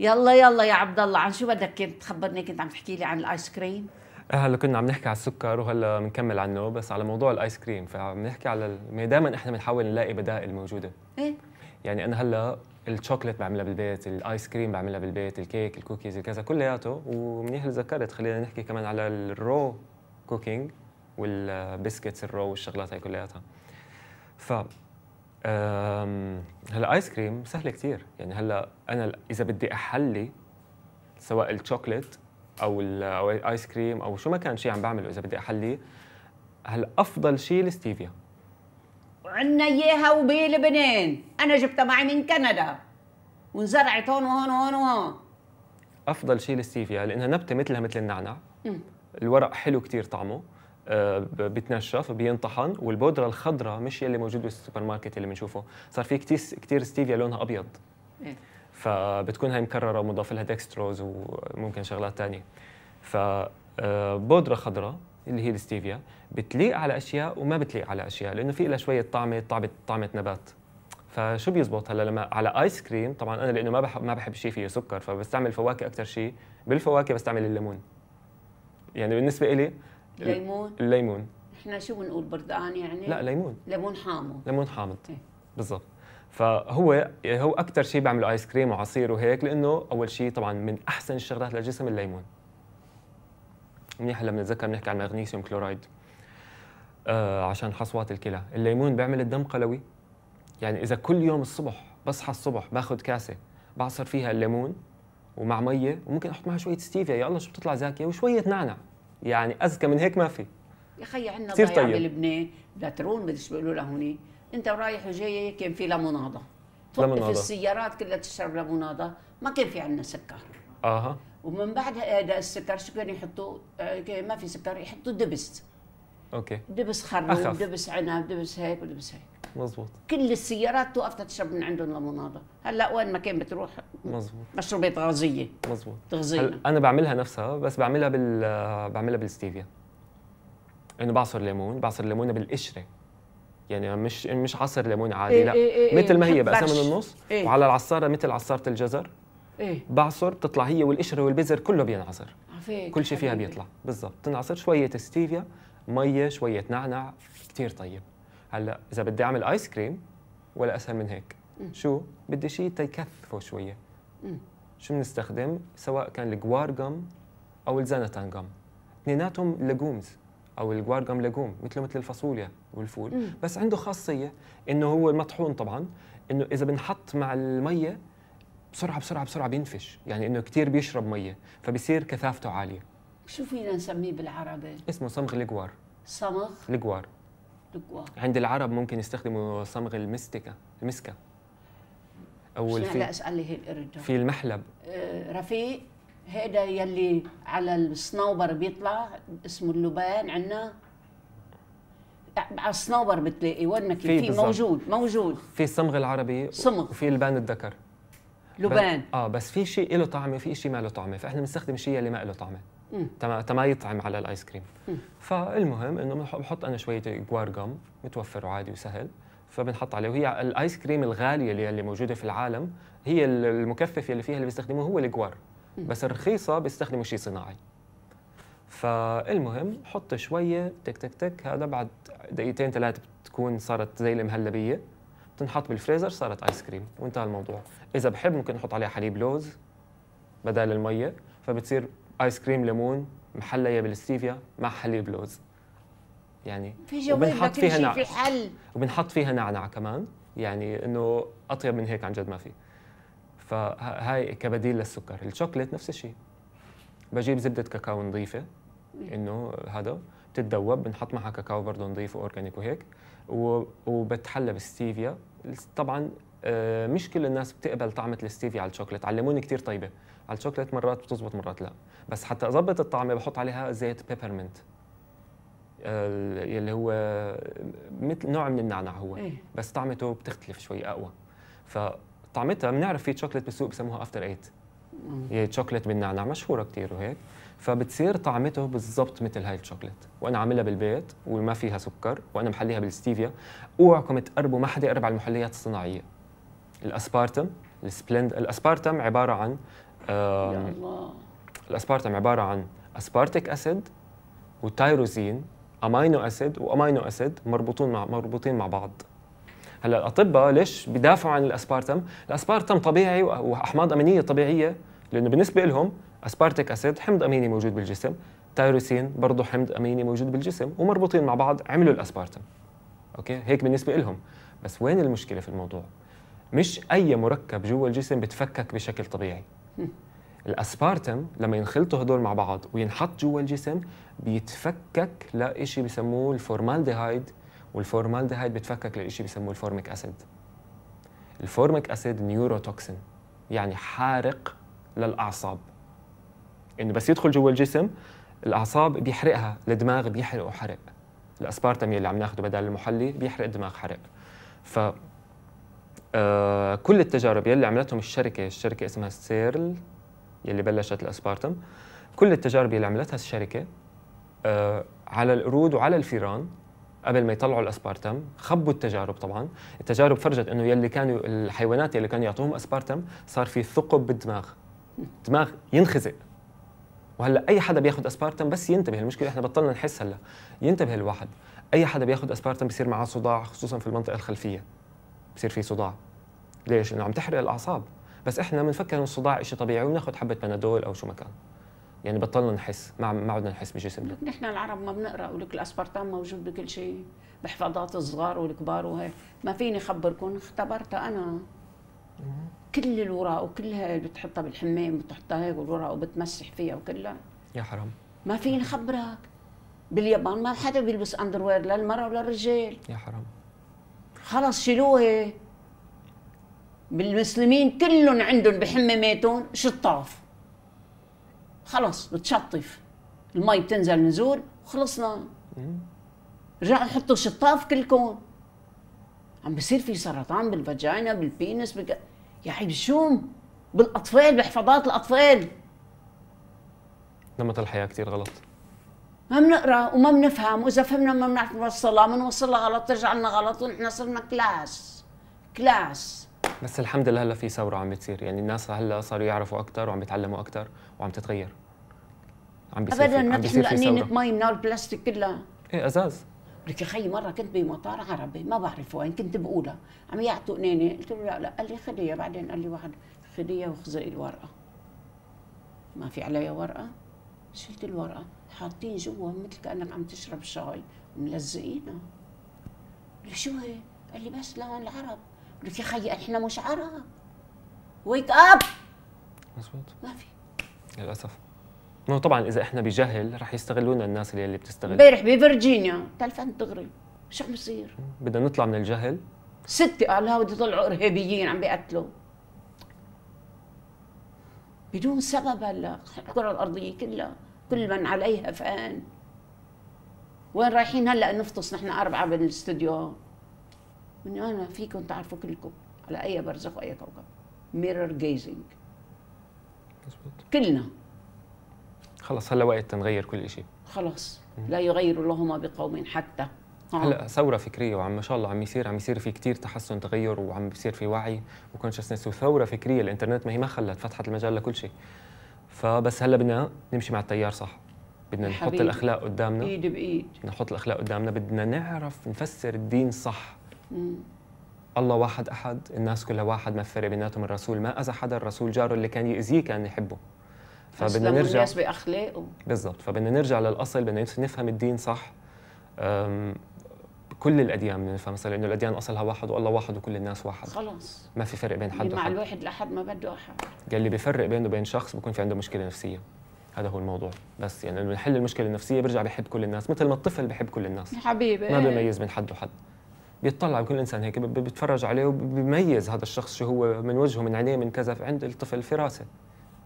يلا يلا يا عبد الله عن شو بدك كنت تخبرني كنت عم تحكي لي عن الايس كريم آه، هلا كنا عم نحكي على السكر وهلا بنكمل عنه بس على موضوع الايس كريم فعم نحكي على ما دائما احنا بنحاول نلاقي بدائل موجوده ايه يعني انا هلا الشوكليت بعملها بالبيت الايس كريم بعملها بالبيت الكيك الكوكيز الكذا كلياته ومنيح اللي ذكرت خلينا نحكي كمان على الرو كوكينج والبسكتس الرو والشغلات هي كلياتها ف هلا ايس كريم سهله كثير يعني هلا انا اذا بدي احلي سواء الشوكليت او الايس كريم او شو ما كان شيء عم بعمله اذا بدي احليه هلا افضل شيء الستيفيا وعنا اياها وبلبنان انا جبتها معي من كندا وانزرعت هون وهون وهون وهون افضل شيء الستيفيا لانها نبته مثلها مثل النعنع الورق حلو كثير طعمه آه، بتنشف بينطحن والبودره الخضراء مش يلي موجود بالسوبر ماركت اللي بنشوفه صار في كتير كثير ستيفيا لونها ابيض إيه. فبتكون هاي مكرره ومضاف لها ديكستروز وممكن شغلات ثانيه آه، بودره خضراء اللي هي الستيفيا بتليق على اشياء وما بتليق على اشياء لانه في لها شويه طعمه طعمه طعمه نبات فشو بيزبط هلا لما على ايس كريم طبعا انا لانه ما بحب ما بحب شيء فيه سكر فبستعمل فواكه اكثر شيء بالفواكه بستعمل الليمون يعني بالنسبه لي ليمون الليمون احنا شو بنقول برتقان يعني لا ليمون ليمون حامض ليمون حامض ايه؟ بالضبط فهو يعني هو اكثر شيء بيعملوا ايس كريم وعصير وهيك لانه اول شيء طبعا من احسن الشغلات للجسم الليمون منيح هلا بنتذكر بنحكي عن مغنيسيوم كلورايد آه عشان حصوات الكلى الليمون بيعمل الدم قلوي يعني اذا كل يوم الصبح بصحى الصبح باخذ كاسه بعصر فيها الليمون ومع ميه وممكن احط معها شويه ستيفيا يا الله شو بتطلع زاكيه وشويه نعنع يعني اذكى من هيك ما في يا خي عندنا كثير طيب بلبنان بترول بدش بيقولوا له هوني انت ورايح وجاي كان في ليموناضه في السيارات كلها تشرب لموناضه ما كان في عندنا سكر اها ومن بعد هذا السكر شو كانوا يحطوا آه، ما في سكر يحطوا دبس اوكي دبس خربوش دبس عنب دبس هيك ودبس هيك مزبوط كل السيارات توقف تشرب من عندهم ليموناده هلا وين ما كان بتروح مزبوط مشروبات غازيه مزبوط تغذيه انا بعملها نفسها بس بعملها بال بعملها بالستيفيا انه يعني بعصر ليمون بعصر ليمونه بالقشره يعني مش مش عصر ليمون عادي إيه لا إيه إيه, إيه، مثل ما هي بقسمها من النص إيه وعلى العصاره مثل عصاره الجزر إيه بعصر بتطلع هي والقشره والبزر كله بينعصر كل شيء فيها بيطلع بالضبط تنعصر شويه ستيفيا ميه شويه نعنع كثير طيب هلا اذا بدي اعمل ايس كريم ولا اسهل من هيك مم. شو بدي شيء تيكثفه شويه مم. شو بنستخدم سواء كان الجوار او الزانتان جم اثنيناتهم لجومز او الجوار لجوم مثله مثل الفاصوليا والفول مم. بس عنده خاصيه انه هو مطحون طبعا انه اذا بنحط مع الميه بسرعه بسرعه بسرعه بينفش يعني انه كثير بيشرب ميه فبصير كثافته عاليه شو فينا نسميه بالعربي؟ اسمه صمغ الجوار صمغ الجوار الجوار عند العرب ممكن يستخدموا صمغ المستكة المسكة أو الفي هلا اسأل لي هالقرد في المحلب آه رفيق هيدا يلي على الصنوبر بيطلع اسمه اللبان عندنا على الصنوبر بتلاقي وين ما في موجود موجود في الصمغ العربي صمغ وفي لبان الذكر لبان اه بس في شيء له طعمه في شيء ما له طعمه فاحنا بنستخدم شيء اللي ما له طعمه تما تما يطعم على الايس كريم فالمهم انه بحط انا شويه جوار جم متوفر وعادي وسهل فبنحط عليه وهي الايس كريم الغاليه اللي, اللي موجوده في العالم هي المكثف اللي فيها اللي بيستخدموه هو الجوار بس الرخيصه بيستخدموا شيء صناعي فالمهم حط شويه تك تك تك هذا بعد دقيقتين ثلاثه بتكون صارت زي المهلبيه بتنحط بالفريزر صارت ايس كريم وانتهى الموضوع اذا بحب ممكن نحط عليها حليب لوز بدل الميه فبتصير ايس كريم ليمون محليه بالستيفيا مع حليب لوز يعني في جواب لكل فيها شيء في حل وبنحط فيها نعنع كمان يعني انه اطيب من هيك عن جد ما في فهاي كبديل للسكر الشوكليت نفس الشيء بجيب زبده كاكاو نظيفه انه هذا بتتذوب بنحط معها كاكاو برضه نظيف اورجانيك وهيك وبتحلى بالستيفيا طبعا آه، مش كل الناس بتقبل طعمة الستيفيا على الشوكليت على الليمون كثير طيبة على الشوكليت مرات بتزبط مرات لا بس حتى اظبط الطعمه بحط عليها زيت بيبرمنت اللي هو مثل نوع من النعناع هو إيه؟ بس طعمته بتختلف شوي اقوى فطعمتها بنعرف في شوكليت بالسوق بسموها افتر ايت هي شوكليت بالنعناع مشهوره كثير وهيك فبتصير طعمته بالضبط مثل هاي الشوكليت وانا عاملها بالبيت وما فيها سكر وانا محليها بالستيفيا اوعكم تقربوا ما حدا يقرب على المحليات الصناعيه الاسبارتم السبلند الاسبارتم عباره عن يا الله الاسبارتام عباره عن اسبارتيك اسيد وتايروزين امينو اسيد وامينو اسيد مربوطون مع مربوطين مع بعض هلا الاطباء ليش بدافعوا عن الاسبارتم الاسبارتم طبيعي واحماض امينيه طبيعيه لانه بالنسبه لهم اسبارتيك اسيد حمض اميني موجود بالجسم تايروسين برضه حمض اميني موجود بالجسم ومربوطين مع بعض عملوا الاسبارتم اوكي هيك بالنسبه لهم بس وين المشكله في الموضوع مش اي مركب جوا الجسم بتفكك بشكل طبيعي الاسبارتم لما ينخلطوا هدول مع بعض وينحط جوا الجسم بيتفكك لشيء بسموه الفورمالديهايد والفورمالديهايد بيتفكك لشيء بسموه الفورميك اسيد الفورميك اسيد نيوروتوكسين يعني حارق للاعصاب انه بس يدخل جوا الجسم الاعصاب بيحرقها الدماغ بيحرقه حرق الاسبارتم يلي عم ناخده بدل المحلي بيحرق الدماغ حرق ف آه، كل التجارب يلي عملتهم الشركه الشركه اسمها سيرل يلي بلشت الاسبارتم كل التجارب يلي عملتها الشركه آه، على القرود وعلى الفيران قبل ما يطلعوا الاسبارتم خبوا التجارب طبعا التجارب فرجت انه يلي كانوا الحيوانات يلي كانوا يعطوهم اسبارتم صار في ثقب بالدماغ دماغ ينخزق وهلا اي حدا بياخذ اسبارتم بس ينتبه المشكله احنا بطلنا نحس هلا ينتبه الواحد اي حدا بياخذ اسبارتم بصير معه صداع خصوصا في المنطقه الخلفيه بصير في صداع ليش؟ لانه عم تحرق الاعصاب بس احنا بنفكر انه الصداع شيء طبيعي وبناخذ حبه بنادول او شو ما كان يعني بطلنا نحس ما ما عدنا نحس بجسمنا نحن العرب ما بنقرا ولك الاسبرتام موجود بكل شيء بحفاضات الصغار والكبار وهيك ما فيني اخبركم اختبرتها انا كل الورق اللي بتحطها بالحمام بتحطها هيك والورق وبتمسح فيها وكلها يا حرام ما فيني اخبرك باليابان ما حدا بيلبس اندروير للمراه المراه ولا يا حرام خلص شيلوها بالمسلمين كلهم عندهم بحماماتهم شطاف خلص بتشطف المي بتنزل نزول وخلصنا رجعوا حطوا شطاف كلكم عم بصير في سرطان بالفاجينا بالبينس بك... يا عيب شوم بالاطفال بحفاضات الاطفال نمط الحياه كثير غلط ما بنقرا وما بنفهم واذا فهمنا ما بنعرف نوصلها بنوصلها غلط ترجع لنا غلط ونحن صرنا كلاس كلاس بس الحمد لله هلا في ثوره عم بتصير يعني الناس هلا صاروا يعرفوا اكثر وعم يتعلموا اكثر وعم تتغير عم بيصير ابدا ما تحمل قنينه مي من البلاستيك كلها ايه ازاز لك يا خيي مره كنت بمطار عربي ما بعرف وين كنت بقولها عم يعطوا قنينه قلت له لا لا قال لي خليها بعدين قال لي واحد خليها وخزقي الورقه ما في عليها ورقه شلت الورقه حاطين جوا مثل كانك عم تشرب شاي ملزقينها لك شو هي؟ قال لي بس لهون العرب قلت يا خيي احنا مش عرب ويك اب مزبوط ما في للاسف ما طبعا اذا احنا بجهل رح يستغلونا الناس اللي, اللي بتستغل امبارح بفرجينيا تلفنت دغري شو عم يصير؟ بدنا نطلع من الجهل ستة قالها بدي يطلعوا ارهابيين عم بيقتلوا بدون سبب هلا الكرة الأرضية كلها كل من عليها فان وين رايحين هلا نفطس نحن اربعه بالاستوديو من انا فيكم تعرفوا كلكم على اي برزخ واي كوكب ميرور جيزنج كلنا خلص هلا وقت تنغير كل شيء خلص لا يغير الله ما بقوم حتى آه. هلا ثوره فكريه وعم ما شاء الله عم يصير عم يصير في كثير تحسن تغير وعم بيصير في وعي وكونشسنس وثوره فكريه الانترنت ما هي ما خلت فتحت المجال لكل شيء فبس هلا بدنا نمشي مع التيار صح بدنا نحط الاخلاق قدامنا ايد بايد بدنا نحط الاخلاق قدامنا بدنا نعرف نفسر الدين صح مم. الله واحد احد الناس كلها واحد ما فرق بيناتهم الرسول ما اذى حدا الرسول جاره اللي كان ياذيه كان يحبه فبدنا نرجع الناس باخلاقه بالضبط فبدنا نرجع للاصل بدنا نفهم الدين صح كل الاديان بنفهم مثلا انه الاديان اصلها واحد والله واحد وكل الناس واحد خلص ما في فرق بين حد مع وحد. الواحد لحد ما بده احد قال لي بفرق بينه وبين شخص بكون في عنده مشكله نفسيه هذا هو الموضوع بس يعني لما نحل المشكله النفسيه برجع بحب كل الناس مثل ما الطفل بحب كل الناس حبيبي ما بيميز بين حد وحد بيطلع بكل انسان هيك بيتفرج عليه وبيميز هذا الشخص شو هو من وجهه من عينيه من كذا عند الطفل فراسه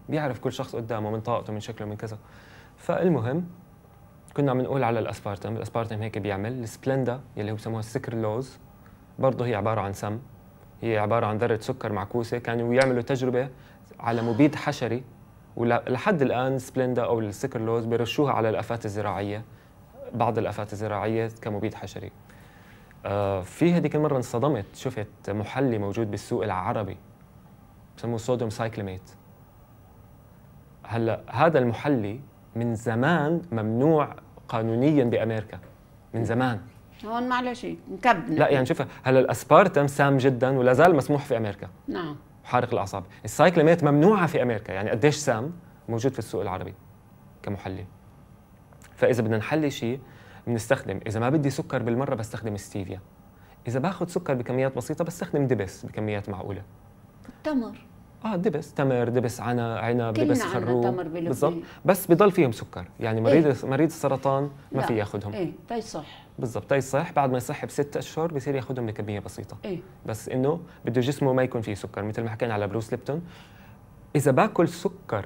بيعرف كل شخص قدامه من طاقته من شكله من كذا فالمهم كنا عم نقول على الاسبارتم الاسبارتم هيك بيعمل السبلندا يلي هو بسموها السكرلوز برضه هي عباره عن سم هي عباره عن ذره سكر معكوسه كانوا يعملوا تجربه على مبيد حشري ولحد الان سبلندا او السكرلوز بيرشوها على الافات الزراعيه بعض الافات الزراعيه كمبيد حشري آه، في هذيك المره انصدمت شفت محلي موجود بالسوق العربي بسموه صوديوم سايكليميت هلا هذا المحلي من زمان ممنوع قانونيا بامريكا من زمان هون معلش مكبل لا يعني شوف هلا الاسبارتم سام جدا ولا زال مسموح في امريكا نعم وحارق الاعصاب السايكلاميت ممنوعه في امريكا يعني قديش سام موجود في السوق العربي كمحلي فاذا بدنا نحلي شيء بنستخدم اذا ما بدي سكر بالمره بستخدم ستيفيا اذا باخذ سكر بكميات بسيطه بستخدم دبس بكميات معقوله التمر اه دبس تمر دبس عنا عنب دبس تمر بالضبط بس بضل فيهم سكر يعني مريض إيه؟ مريض السرطان ما في ياخذهم ايه تاي صح بالضبط تاي صح بعد ما يصح بست اشهر بصير ياخذهم بكميه بسيطه إيه؟ بس انه بده جسمه ما يكون فيه سكر مثل ما حكينا على بروس ليبتون اذا باكل سكر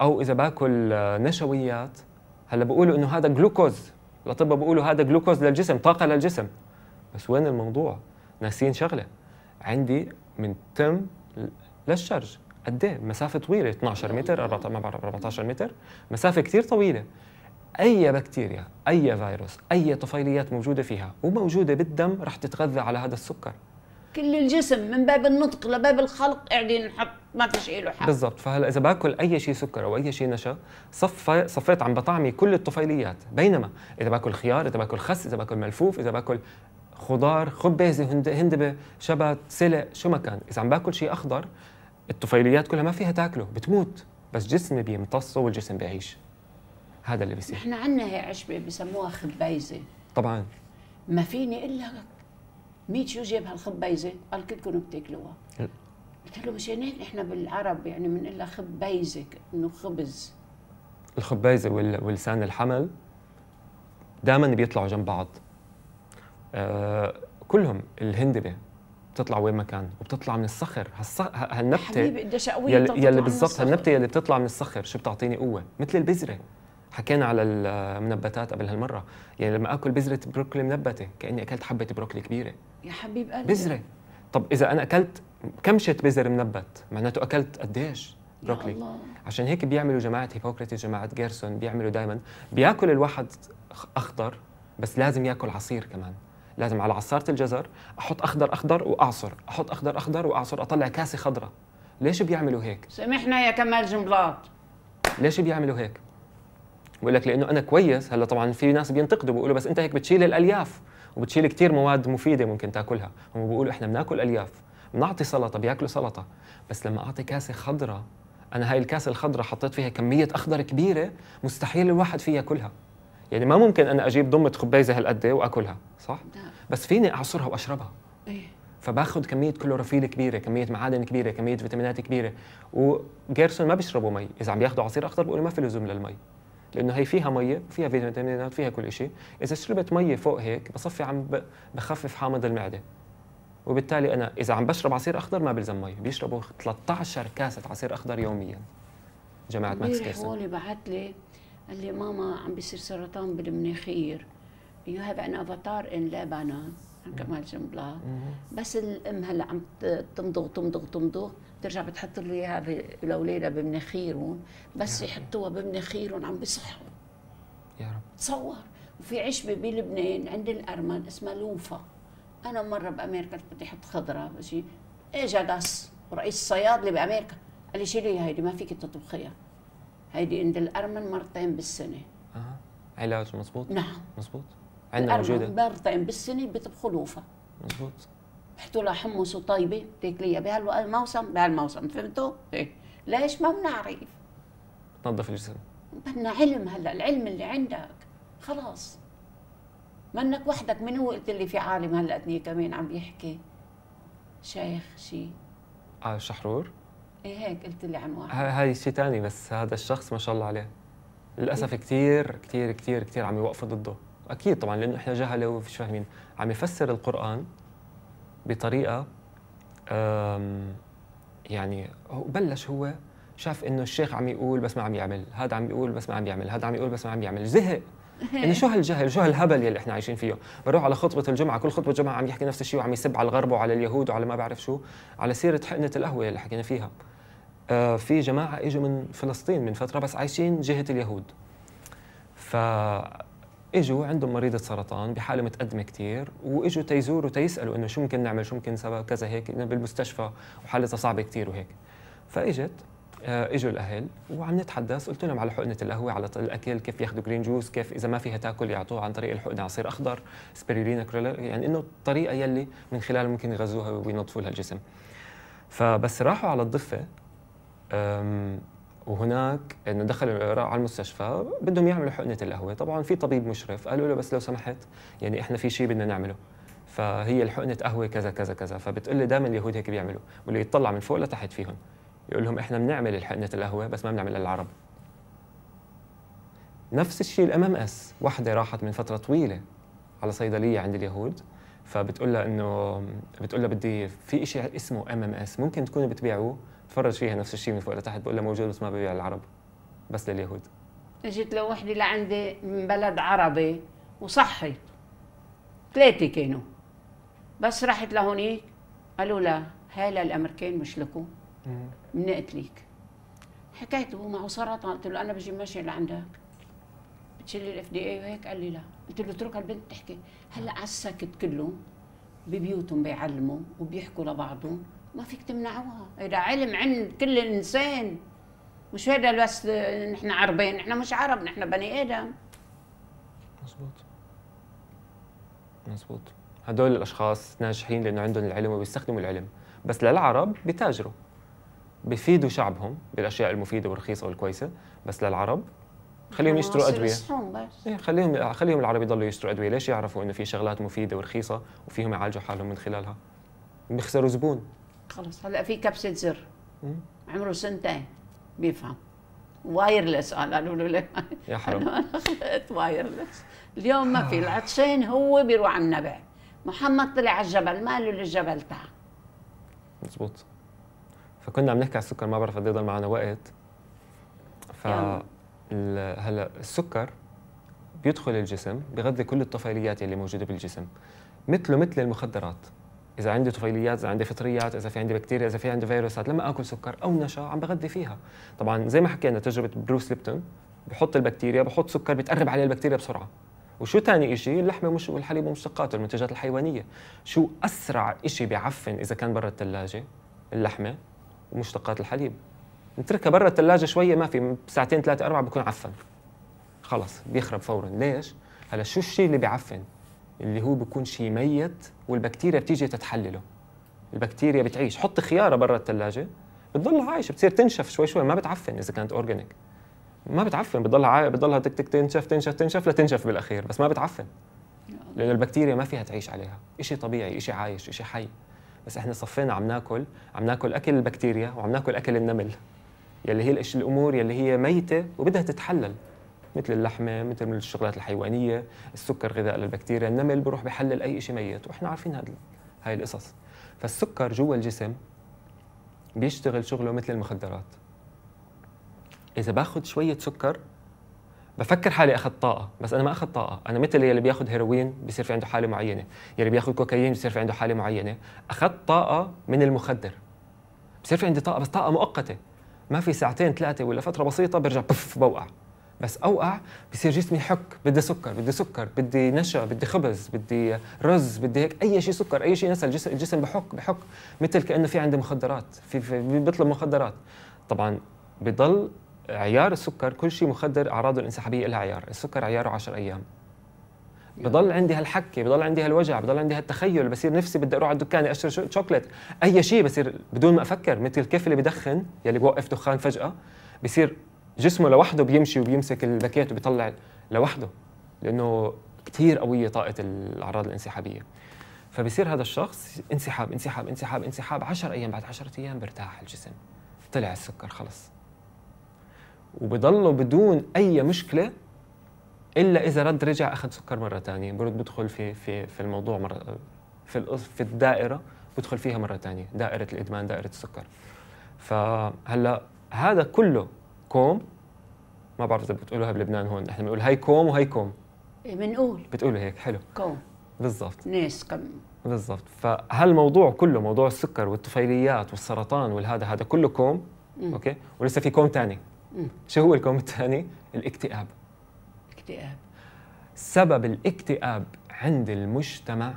او اذا باكل آه، نشويات هلا بقولوا انه هذا جلوكوز الاطباء بقولوا هذا جلوكوز للجسم طاقه للجسم بس وين الموضوع ناسيين شغله عندي من تم للشرج قد ايه مسافه طويله 12 متر 14 ما بعرف 14 متر مسافه كثير طويله اي بكتيريا اي فيروس اي طفيليات موجوده فيها وموجوده بالدم رح تتغذى على هذا السكر كل الجسم من باب النطق لباب الخلق قاعدين نحط ما فيش له حل بالضبط فهلا اذا باكل اي شيء سكر او اي شيء نشا صف صفيت عم بطعمي كل الطفيليات بينما اذا باكل خيار اذا باكل خس اذا باكل ملفوف اذا باكل خضار خبز هندبه شبت سلق شو ما كان اذا عم باكل شيء اخضر الطفيليات كلها ما فيها تاكله بتموت بس جسمي بيمتصه والجسم بيعيش هذا اللي بيصير احنا عندنا هي عشبه بسموها خبايزه طبعا ما فيني الا 100 شو جاب هالخبايزه قال كلكم بتاكلوها قلت له مشان هيك احنا بالعرب يعني من الا خبايزه انه خبز الخبايزه ولسان الحمل دائما بيطلعوا جنب بعض آه كلهم الهندبه بتطلع وين ما كان وبتطلع من الصخر هالصخر هالنبته حبيبي قديش شقويه يلي بالضبط هالنبته يلي بتطلع من الصخر شو بتعطيني قوه مثل البذره حكينا على المنبتات قبل هالمره يعني لما اكل بذره بروكلي منبته كاني اكلت حبه بروكلي كبيره يا حبيب قلبي بذره طب اذا انا اكلت كمشه بذر منبت معناته اكلت قديش بروكلي الله. عشان هيك بيعملوا جماعه هيبوكريتس جماعه جيرسون بيعملوا دائما بياكل الواحد اخضر بس لازم ياكل عصير كمان لازم على عصاره الجزر احط اخضر اخضر واعصر احط اخضر اخضر واعصر اطلع كاسه خضراء ليش بيعملوا هيك سامحنا يا كمال جنبلاط ليش بيعملوا هيك بقول لك لانه انا كويس هلا طبعا في ناس بينتقدوا بيقولوا بس انت هيك بتشيل الالياف وبتشيل كثير مواد مفيده ممكن تاكلها هم بيقولوا احنا بناكل الياف بنعطي سلطه بياكلوا سلطه بس لما اعطي كاسه خضراء انا هاي الكاسه الخضراء حطيت فيها كميه اخضر كبيره مستحيل الواحد فيها كلها يعني ما ممكن انا اجيب ضمه خبيزه هالقد واكلها صح لا. نعم. بس فيني اعصرها واشربها ايه فباخذ كميه كلوروفيل كبيره كميه معادن كبيره كميه فيتامينات كبيره وجيرسون ما بيشربوا مي اذا عم ياخذوا عصير اخضر بيقولوا ما في لزوم للمي لانه هي فيها مي فيها فيتامينات فيها كل شيء اذا شربت مي فوق هيك بصفي عم بخفف حامض المعده وبالتالي انا اذا عم بشرب عصير اخضر ما بلزم مي بيشربوا 13 كاسه عصير اخضر يوميا جماعه ماكس اللي بعت لي قال لي ماما عم بيصير سرطان بالمناخير يو هاف ان افاتار ان لبنان كمال جنبلا بس الام هلا عم تمضغ تمضغ تمضغ بترجع بتحط له اياها لاولادها بمناخيرهم بس يحطوها بمناخيرهم عم بيصحوا يا رب تصور وفي عشبه بلبنان عند الارمن اسمها لوفا انا مره بامريكا بدي احط خضره شيء اجى إيه داس رئيس الصيادله بامريكا قال لي شيلي هيدي ما فيك تطبخيها هيدي عند الارمن مرتين بالسنه اه علاج مزبوط نعم مزبوط عندنا موجوده مرتين بالسنه بيطبخوا لوفا مزبوط بحطوا لها حمص وطيبه بتاكليها بهالموسم بهالموسم فهمتوا؟ ايه ليش ما بنعرف بتنظف الجسم بدنا علم هلا العلم اللي عندك خلاص منك وحدك من هو قلت لي في عالم هلا كمان عم بيحكي شيخ شي اه شحرور ايه هيك قلت لي عن واحد هاي شيء ثاني بس هذا الشخص ما شاء الله عليه للاسف إيه. كثير كثير كثير كثير عم يوقفوا ضده اكيد طبعا لانه احنا جهله ومش فاهمين عم يفسر القران بطريقه يعني هو بلش هو شاف انه الشيخ عم يقول بس ما عم يعمل هذا عم يقول بس ما عم يعمل هذا عم يقول بس ما عم يعمل زهق إيه. انه شو هالجهل شو هالهبل يلي احنا عايشين فيه بروح على خطبه الجمعه كل خطبه جمعه عم يحكي نفس الشيء وعم يسب على الغرب وعلى اليهود وعلى ما بعرف شو على سيره حقنه القهوه اللي حكينا فيها آه، في جماعه اجوا من فلسطين من فتره بس عايشين جهه اليهود ف اجوا عندهم مريضة سرطان بحالة متقدمة كثير واجوا تيزوروا تيسألوا انه شو ممكن نعمل شو ممكن سبب كذا هيك بالمستشفى وحالتها صعبة كثير وهيك فاجت آه، اجوا الاهل وعم نتحدث قلت لهم على حقنه القهوه على الاكل كيف ياخذوا جرين جوز كيف اذا ما فيها تاكل يعطوه عن طريق الحقنه عصير اخضر سبيرولينا يعني انه الطريقه يلي من خلالها ممكن يغذوها وينظفوا لها الجسم فبس راحوا على الضفه وهناك انه دخلوا العراق على المستشفى بدهم يعملوا حقنه القهوه طبعا في طبيب مشرف قالوا له بس لو سمحت يعني احنا في شيء بدنا نعمله فهي الحقنه قهوه كذا كذا كذا فبتقول لي دائما اليهود هيك بيعملوا واللي يطلع من فوق لتحت فيهم يقول لهم احنا بنعمل الحقنه القهوه بس ما بنعملها للعرب نفس الشيء الام ام اس وحده راحت من فتره طويله على صيدليه عند اليهود فبتقول لها انه بتقول لها بدي في شيء اسمه ام ام اس ممكن تكونوا بتبيعوه بتفرج فيها نفس الشيء من فوق لتحت بقول لها موجود بس ما ببيع العرب بس لليهود اجت له وحده لعندي من بلد عربي وصحت ثلاثه كانوا بس رحت لهونيك قالوا لها هاي للامريكان مش لكم بنقتلك حكيت معه سرطان قلت له انا بجي ماشي لعندك بتشيل الاف دي اي وهيك قال لي لا قلت له اترك البنت تحكي هلا على الساكت كله ببيوتهم بيعلموا وبيحكوا لبعضهم ما فيك تمنعوها هذا علم عند كل انسان مش هذا بس نحن عربين نحن مش عرب نحن بني ادم مزبوط مزبوط هدول الاشخاص ناجحين لانه عندهم العلم وبيستخدموا العلم بس للعرب بتاجروا بفيدوا شعبهم بالاشياء المفيده والرخيصه والكويسه بس للعرب خليهم يشتروا ادويه إيه خليهم خليهم العرب يضلوا يشتروا ادويه ليش يعرفوا انه في شغلات مفيده ورخيصه وفيهم يعالجوا حالهم من خلالها بيخسروا زبون خلص هلا في كبسه زر عمره سنتين بيفهم وايرلس قالوا له يا حرام انا خلقت وايرلس اليوم ما في العطشين هو بيروح على النبع محمد طلع على الجبل ما له للجبل تاع مزبوط فكنا عم نحكي على السكر ما بعرف قد يضل إيه معنا وقت ف يوم. هلا السكر بيدخل الجسم بغذي كل الطفيليات اللي موجوده بالجسم مثله مثل المخدرات اذا عندي طفيليات اذا عندي فطريات اذا في عندي بكتيريا اذا في عندي فيروسات لما اكل سكر او نشا عم بغذي فيها طبعا زي ما حكينا تجربه بروس ليبتون بحط البكتيريا بحط سكر بتقرب عليه البكتيريا بسرعه وشو ثاني شيء اللحمه مش والحليب ومشتقاته المنتجات الحيوانيه شو اسرع شيء بيعفن اذا كان برا الثلاجه اللحمه ومشتقات الحليب نتركها برا الثلاجه شويه ما في ساعتين ثلاثه اربعه بكون عفن خلص بيخرب فورا ليش هلا شو الشيء اللي بيعفن اللي هو بيكون شيء ميت والبكتيريا بتيجي تتحلله البكتيريا بتعيش حط خياره برا الثلاجه بتضلها عايشه بتصير تنشف شوي شوي ما بتعفن اذا كانت اورجانيك ما بتعفن بتضلها عاي... بتضلها تك تك تنشف تنشف تنشف لتنشف بالاخير بس ما بتعفن لانه البكتيريا ما فيها تعيش عليها شيء طبيعي شيء عايش شيء حي بس احنا صفينا عم ناكل عم ناكل اكل البكتيريا وعم ناكل اكل النمل يلي هي الامور يلي هي ميته وبدها تتحلل مثل اللحمه مثل من الشغلات الحيوانيه السكر غذاء للبكتيريا النمل بروح بحلل اي شيء ميت واحنا عارفين هذا هاي القصص فالسكر جوا الجسم بيشتغل شغله مثل المخدرات اذا باخذ شويه سكر بفكر حالي اخذ طاقه بس انا ما اخذ طاقه انا مثل يلي بياخذ هيروين بصير في عنده حاله معينه يلي بياخذ كوكايين بصير في عنده حاله معينه اخذت طاقه من المخدر بصير في عندي طاقه بس طاقه مؤقته ما في ساعتين ثلاثه ولا فتره بسيطه برجع بف بوقع بس اوقع بصير جسمي يحك بدي سكر بدي سكر بدي نشا بدي خبز بدي رز بدي هيك اي شيء سكر اي شيء نسل الجسم, الجسم بحك بحك مثل كانه في عندي مخدرات في, في بيطلب مخدرات طبعا بضل عيار السكر كل شيء مخدر اعراضه الانسحابيه لها عيار السكر عياره 10 ايام بضل عندي هالحكه بضل عندي هالوجع بضل عندي هالتخيل بصير نفسي بدي اروح على الدكان اشتري شوكليت اي شيء بصير بدون ما افكر مثل كيف اللي بدخن يلي بوقف دخان فجاه بصير جسمه لوحده بيمشي وبيمسك الباكيت وبيطلع لوحده لانه كثير قويه طاقه الاعراض الانسحابيه فبصير هذا الشخص انسحاب انسحاب انسحاب انسحاب 10 ايام بعد 10 ايام برتاح الجسم طلع السكر خلص وبضله بدون اي مشكله الا اذا رد رجع اخذ سكر مره ثانيه برد بدخل في في في الموضوع مره في في الدائره بدخل فيها مره ثانيه دائره الادمان دائره السكر فهلا هذا كله كوم ما بعرف اذا بتقولوها بلبنان هون احنا بنقول هاي كوم وهي كوم إيه، بنقول بتقولوا هيك حلو كوم بالضبط ناس كم بالضبط فهالموضوع كله موضوع السكر والطفيليات والسرطان والهذا هذا كله كوم م. اوكي ولسه في كوم ثاني شو هو الكوم الثاني الاكتئاب الاكتئاب سبب الاكتئاب عند المجتمع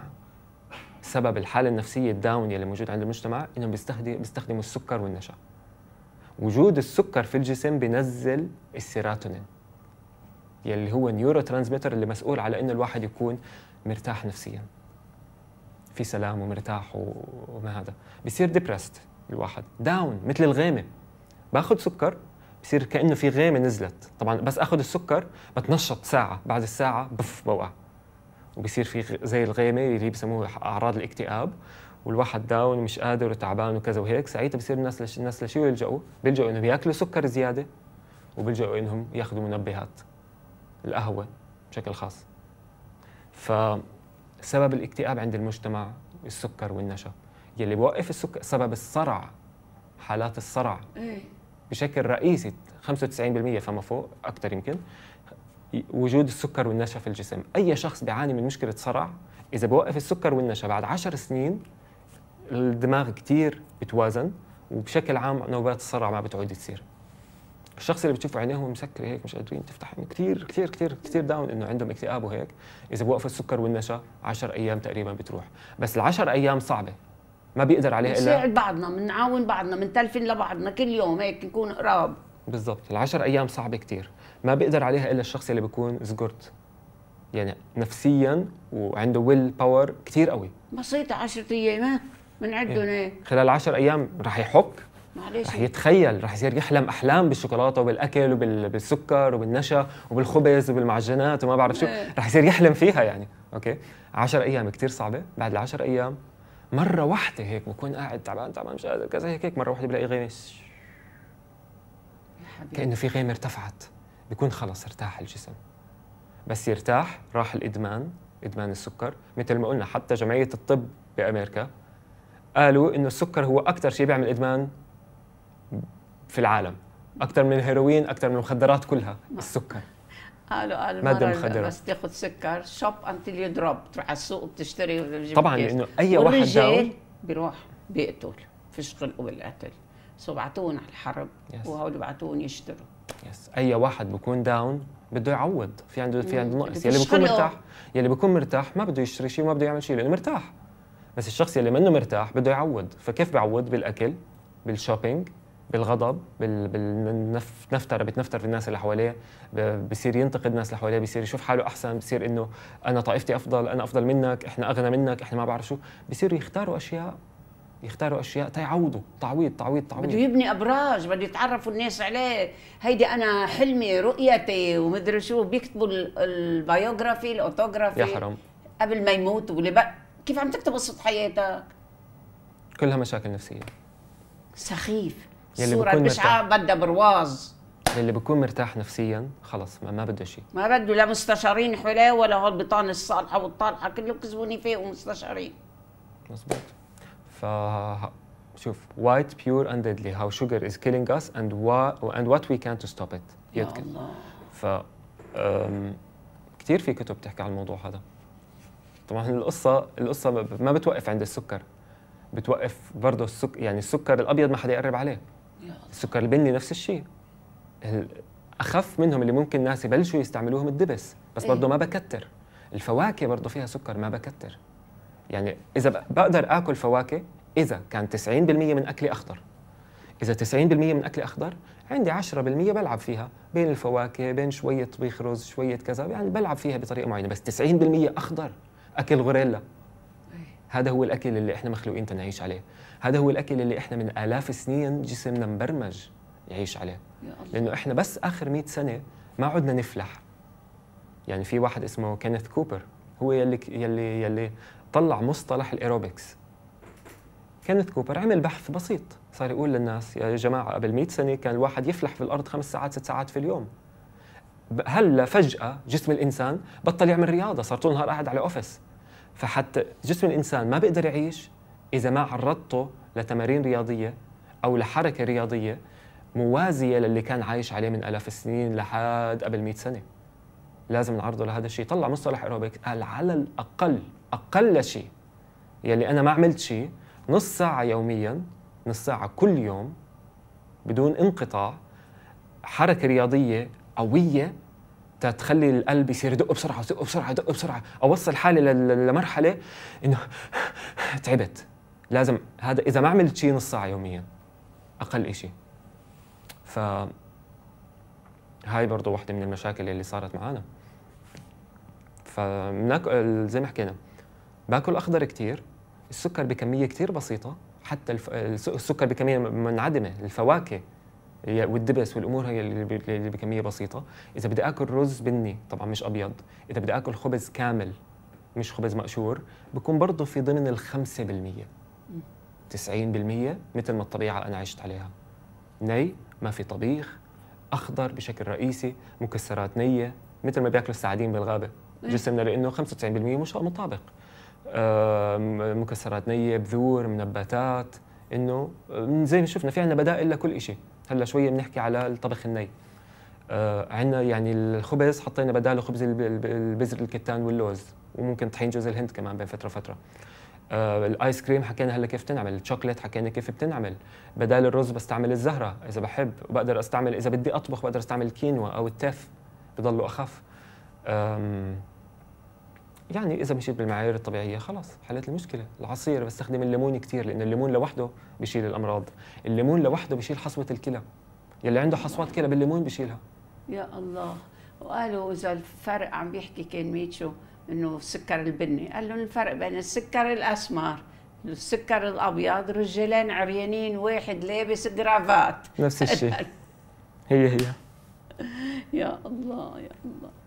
سبب الحاله النفسيه الداون اللي موجود عند المجتمع انهم بيستخدموا السكر والنشا وجود السكر في الجسم بنزل السيراتونين يلي هو النيورو ترانسميتر اللي مسؤول على انه الواحد يكون مرتاح نفسيا في سلام ومرتاح وما هذا بصير ديبرست الواحد داون مثل الغيمه باخذ سكر بصير كانه في غيمه نزلت طبعا بس اخذ السكر بتنشط ساعه بعد الساعه بف بوقع وبصير في زي الغيمه اللي بسموها اعراض الاكتئاب والواحد داون مش قادر وتعبان وكذا وهيك ساعتها بصير الناس لش... الناس لشو يلجؤوا؟ بيلجؤوا انهم ياكلوا سكر زياده وبيلجؤوا انهم ياخذوا منبهات القهوه بشكل خاص فسبب الاكتئاب عند المجتمع السكر والنشا يلي بوقف السكر سبب الصرع حالات الصرع إيه. بشكل رئيسي 95% فما فوق اكثر يمكن وجود السكر والنشا في الجسم اي شخص بيعاني من مشكله صرع اذا بوقف السكر والنشا بعد 10 سنين الدماغ كتير بتوازن وبشكل عام نوبات الصرع ما بتعود تصير الشخص اللي بتشوفه عينيه مسكره هيك مش قادرين تفتح كثير كثير كثير كثير داون انه عندهم اكتئاب وهيك اذا بوقفوا السكر والنشا 10 ايام تقريبا بتروح بس ال 10 ايام صعبه ما بيقدر عليها الا نساعد بعضنا بنعاون بعضنا بنتلفن لبعضنا كل يوم هيك نكون قراب بالضبط العشر ايام صعبه كثير ما بيقدر عليها الا الشخص اللي بيكون زقرت يعني نفسيا وعنده ويل باور كثير قوي بسيطه 10 ايام بنعدهم إيه. هيك خلال 10 ايام رح يحك معلش رح يتخيل رح يصير يحلم احلام بالشوكولاته وبالاكل وبالسكر وبالنشا وبالخبز وبالمعجنات وما بعرف شو إيه. رح يصير يحلم فيها يعني اوكي 10 ايام كثير صعبه بعد ال 10 ايام مره واحده هيك بكون قاعد تعبان تعبان مش قادر كذا هيك هيك مره واحده بلاقي غيمه كانه في غيمه ارتفعت بكون خلص ارتاح الجسم بس يرتاح راح الادمان ادمان السكر مثل ما قلنا حتى جمعيه الطب بامريكا قالوا انه السكر هو اكثر شيء بيعمل ادمان في العالم اكثر من الهيروين اكثر من المخدرات كلها السكر قالوا قالوا مادة مخدرات بس تاخذ سكر شوب انتل يو دروب تروح على السوق بتشتري طبعا لانه اي واحد داون بيروح بيقتل فيش خلقه بالقتل سو بعتون على الحرب yes. وهول بعتون يشتروا يس yes. اي واحد بكون داون بده يعوض في عنده في عنده نقص يلي بكون مرتاح يلي بكون مرتاح ما بده يشتري شيء وما بده يعمل شيء لانه مرتاح بس الشخص يلي منه مرتاح بده يعوض فكيف بيعوض بالاكل بالشوبينج بالغضب بال... بالنفتر بتنفتر في الناس اللي حواليه بصير ينتقد الناس اللي حواليه بصير يشوف حاله احسن بصير انه انا طائفتي افضل انا افضل منك احنا اغنى منك احنا ما بعرف شو بصير يختاروا اشياء يختاروا اشياء تيعوضوا تعويض تعويض تعويض بده يبني ابراج بده يتعرفوا الناس عليه هيدي انا حلمي رؤيتي ومدري شو بيكتبوا البايوغرافي الاوتوغرافي يا حرام قبل ما يموتوا كيف عم تكتب قصه حياتك كلها مشاكل نفسيه سخيف يلي الصوره البشعه بدها برواز اللي بكون مرتاح نفسيا خلص ما, ما بده شيء ما بده لا مستشارين حلاه ولا هول بطان الصالحه والطالحه كلهم كذبوني فيه ومستشارين مزبوط ف شوف white pure and deadly how sugar is killing us and what اند وات we can to stop it يا الله ف أم... كثير في كتب بتحكي عن الموضوع هذا طبعا القصه القصه ما بتوقف عند السكر بتوقف برضه السك يعني السكر الابيض ما حدا يقرب عليه السكر البني نفس الشيء اخف منهم اللي ممكن الناس يبلشوا يستعملوهم الدبس بس إيه؟ برضه ما بكتر الفواكه برضه فيها سكر ما بكتر يعني اذا بقدر اكل فواكه اذا كان 90% من اكلي اخضر اذا 90% من اكلي اخضر عندي 10% بلعب فيها بين الفواكه بين شويه طبيخ رز شويه كذا يعني بلعب فيها بطريقه معينه بس 90% اخضر اكل غوريلا إيه. هذا هو الاكل اللي احنا مخلوقين تنعيش عليه هذا هو الاكل اللي احنا من الاف السنين جسمنا مبرمج يعيش عليه لانه احنا بس اخر 100 سنه ما عدنا نفلح يعني في واحد اسمه كينيث كوبر هو يلي يلي يلي طلع مصطلح الايروبكس كينيث كوبر عمل بحث بسيط صار يقول للناس يا جماعه قبل 100 سنه كان الواحد يفلح في الارض خمس ساعات ست ساعات في اليوم هلا فجاه جسم الانسان بطل يعمل رياضه صار طول النهار قاعد على اوفيس فحتى جسم الانسان ما بيقدر يعيش إذا ما عرضته لتمارين رياضية أو لحركة رياضية موازية للي كان عايش عليه من ألاف السنين لحد قبل 100 سنة لازم نعرضه لهذا الشيء طلع مصطلح ايروبيك قال على الأقل أقل شيء يلي أنا ما عملت شيء نص ساعة يوميا نص ساعة كل يوم بدون انقطاع حركة رياضية قوية تتخلي القلب يصير يدق بسرعه يدق بسرعه يدق بسرعه اوصل حالي لمرحله انه تعبت لازم هذا اذا ما عملت شيء نص ساعه يوميا اقل شيء ف هاي برضه واحدة من المشاكل اللي صارت معانا فبناكل زي ما حكينا باكل اخضر كثير السكر بكميه كثير بسيطه حتى الف... السكر بكميه منعدمه الفواكه والدبس والامور هي اللي بكميه بسيطه اذا بدي اكل رز بني طبعا مش ابيض اذا بدي اكل خبز كامل مش خبز مقشور بكون برضه في ضمن ال 5% 90% مثل ما الطبيعة أنا عشت عليها ني ما في طبيخ أخضر بشكل رئيسي مكسرات نية مثل ما بياكلوا السعادين بالغابة جسمنا لأنه 95% مش مطابق مكسرات نية بذور منباتات انه زي ما شفنا في عندنا بدائل لكل شيء هلا شويه بنحكي على الطبخ الني آه عندنا يعني الخبز حطينا بداله خبز البذر الكتان واللوز وممكن طحين جوز الهند كمان بين فتره وفتره آه الايس كريم حكينا هلا كيف بتنعمل الشوكليت حكينا كيف بتنعمل بدال الرز بستعمل الزهره اذا بحب وبقدر استعمل اذا بدي اطبخ بقدر استعمل الكينوا او التف بضلوا اخف يعني اذا مشيت بالمعايير الطبيعيه خلاص حلت المشكله العصير بستخدم الليمون كثير لانه الليمون لوحده بشيل الامراض الليمون لوحده بشيل حصوه الكلى يلي عنده حصوات كلى بالليمون بشيلها يا الله وقالوا اذا الفرق عم بيحكي كان ميتشو انه سكر البني قال لهم الفرق بين السكر الاسمر السكر الابيض رجلين عريانين واحد لابس جرافات نفس الشيء هي هي يا الله يا الله